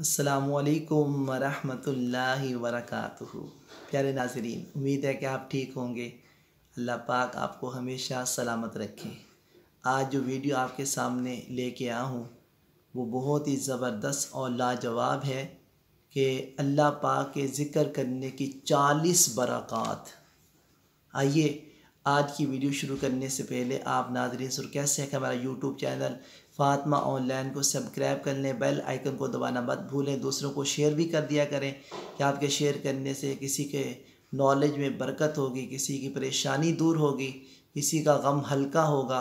असलकम वरहमतुल्लि वरक प्यारे नाजरीन उम्मीद है कि आप ठीक होंगे अल्लाह पाक आपको हमेशा सलामत रखें आज जो वीडियो आपके सामने लेके आया हूँ वो बहुत ही ज़बरदस्त और लाजवाब है कि अल्लाह पाक के ज़िक्र करने की चालीस बरक़ात आइए आज की वीडियो शुरू करने से पहले आप नादरी से कैसे है कि हमारा यूट्यूब चैनल फातमा ऑनलाइन को सब्सक्राइब कर लें बेल आइकन को दबाना मत भूलें दूसरों को शेयर भी कर दिया करें कि आपके शेयर करने से किसी के नॉलेज में बरकत होगी किसी की परेशानी दूर होगी किसी का गम हल्का होगा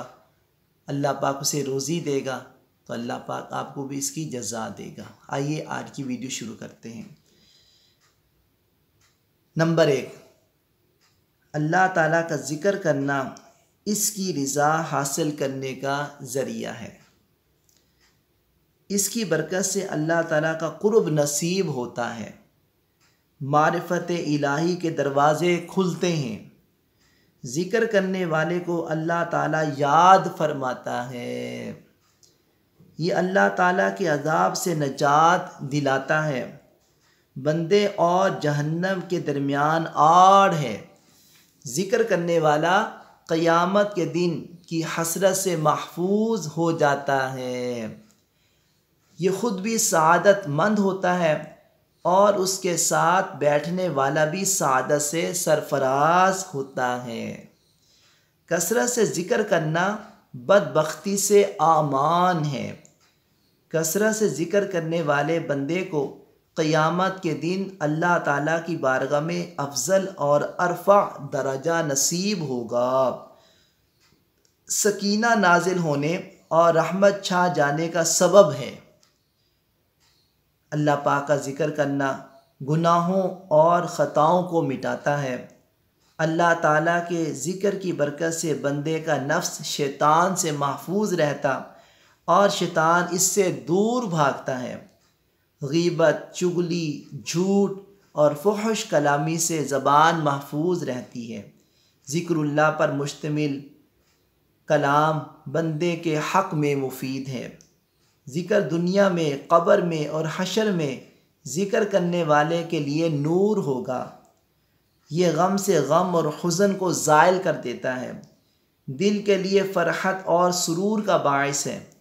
अल्लाह पाक उसे रोज़ी देगा तो अल्लाह पाक आपको भी इसकी जजा देगा आइए आज की वीडियो शुरू करते हैं नंबर एक अल्लाह ताला का ज़िक्र करना इसकी रज़ा हासिल करने का ज़रिया है इसकी बरकत से अल्लाह ताला का क़ुरब नसीब होता है मारफत इलाही के दरवाज़े खुलते हैं ज़िक्र करने वाले को अल्लाह ताला याद फरमाता है ये अल्लाह ताला के अजाब से नजात दिलाता है बंदे और जहन्नम के दरमियान आड़ है ज़िक्र करने वाला क़यामत के दिन की हसरत से महफूज हो जाता है ये ख़ुद भी सदतमंद होता है और उसके साथ बैठने वाला भी सदत से सरफराज होता है कसरत से ज़िक्र करना बदबख्ती से आमान है कसरत से ज़िक्र करने वाले बंदे को क़यामत के दिन अल्लाह ताला की बारगाह में अफजल और अरफा दर्जा नसीब होगा सकीना नाजिल होने और रहमत छा जाने का सबब है अल्लाह पाक का ज़िक्र करना गुनाहों और ख़ताओं को मिटाता है अल्लाह ताला के ज़िक्र की बरकत से बंदे का नफ्स शैतान से महफूज रहता और शैतान इससे दूर भागता है गीबत चुगली झूठ और फहश कलामी से ज़बान महफूज रहती है ज़िक्रुल्लाह पर मुश्तमिल कलाम बंदे के हक़ में मुफीद है ज़िक्र दुनिया में कब्र में और हशर में ज़िक्र करने वाले के लिए नूर होगा ये गम से गम और हुज़न को ज़ायल कर देता है दिल के लिए फ़रहत और सुरूर का बायस है